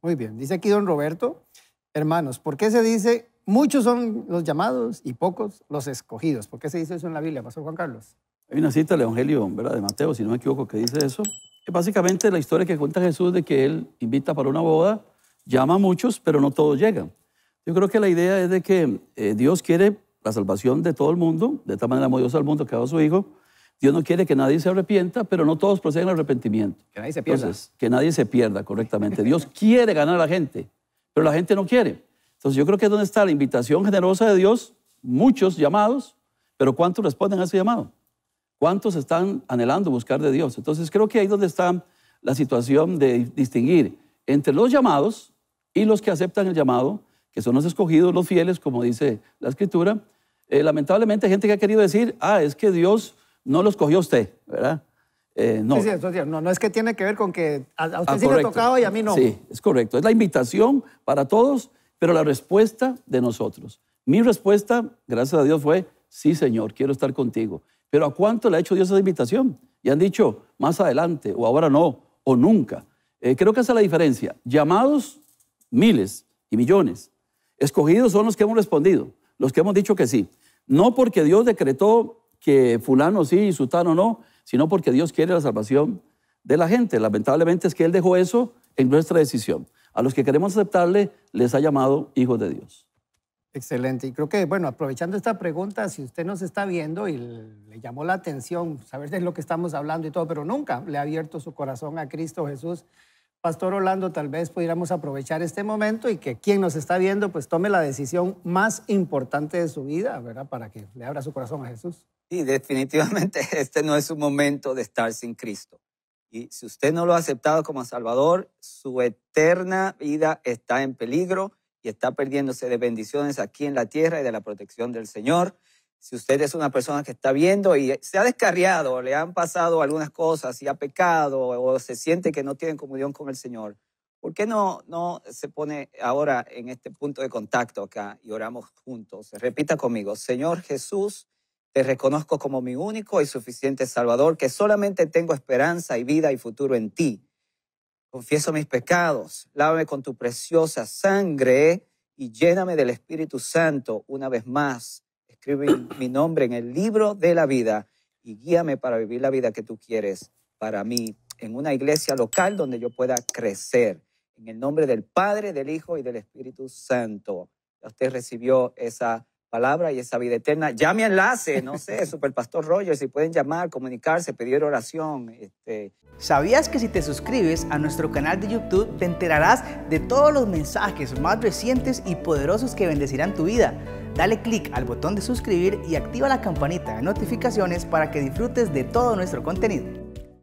Muy bien, dice aquí don Roberto, hermanos, ¿por qué se dice muchos son los llamados y pocos los escogidos? ¿Por qué se dice eso en la Biblia, Pastor Juan Carlos? Hay una cita del Evangelio ¿verdad? de Mateo, si no me equivoco, que dice eso. Es básicamente la historia que cuenta Jesús de que él invita para una boda, llama a muchos, pero no todos llegan. Yo creo que la idea es de que eh, Dios quiere la salvación de todo el mundo, de tal manera amó Dios al mundo que ha a su Hijo, Dios no quiere que nadie se arrepienta, pero no todos proceden al arrepentimiento. Que nadie se pierda. que nadie se pierda, correctamente. Dios quiere ganar a la gente, pero la gente no quiere. Entonces yo creo que es donde está la invitación generosa de Dios, muchos llamados, pero ¿cuántos responden a ese llamado? ¿Cuántos están anhelando buscar de Dios? Entonces creo que ahí donde está la situación de distinguir entre los llamados y los que aceptan el llamado, que son los escogidos, los fieles, como dice la escritura. Eh, lamentablemente gente que ha querido decir, ah, es que Dios no los cogió usted, ¿verdad? Eh, no. Sí, no. es que tiene que ver con que a, usted ah, sí le ha tocado y a mí no. Sí, es correcto. Es la invitación para todos, pero la respuesta de nosotros. Mi respuesta, gracias a Dios, fue, sí, Señor, quiero estar contigo. Pero ¿a cuánto le ha hecho Dios esa invitación? Y han dicho, más adelante, o ahora no, o nunca. Eh, creo que esa es la diferencia. Llamados, miles y millones. Escogidos son los que hemos respondido, los que hemos dicho que sí. No porque Dios decretó que fulano sí y sutano no, sino porque Dios quiere la salvación de la gente. Lamentablemente es que Él dejó eso en nuestra decisión. A los que queremos aceptarle, les ha llamado hijos de Dios. Excelente. Y creo que, bueno, aprovechando esta pregunta, si usted nos está viendo y le llamó la atención saber de lo que estamos hablando y todo, pero nunca le ha abierto su corazón a Cristo Jesús, Pastor Orlando, tal vez pudiéramos aprovechar este momento y que quien nos está viendo pues tome la decisión más importante de su vida, ¿verdad? Para que le abra su corazón a Jesús. Sí, definitivamente este no es un momento de estar sin Cristo. Y si usted no lo ha aceptado como Salvador, su eterna vida está en peligro y está perdiéndose de bendiciones aquí en la tierra y de la protección del Señor. Si usted es una persona que está viendo y se ha descarriado, le han pasado algunas cosas y ha pecado o se siente que no tiene comunión con el Señor, ¿por qué no, no se pone ahora en este punto de contacto acá y oramos juntos? Repita conmigo, Señor Jesús, te reconozco como mi único y suficiente Salvador, que solamente tengo esperanza y vida y futuro en ti. Confieso mis pecados, lávame con tu preciosa sangre y lléname del Espíritu Santo una vez más Escribe mi nombre en el libro de la vida y guíame para vivir la vida que tú quieres para mí en una iglesia local donde yo pueda crecer. En el nombre del Padre, del Hijo y del Espíritu Santo. usted recibió esa palabra y esa vida eterna. Llame enlace, no sé, Super Pastor Rogers, si pueden llamar, comunicarse, pedir oración. Este. ¿Sabías que si te suscribes a nuestro canal de YouTube te enterarás de todos los mensajes más recientes y poderosos que bendecirán tu vida? dale click al botón de suscribir y activa la campanita de notificaciones para que disfrutes de todo nuestro contenido.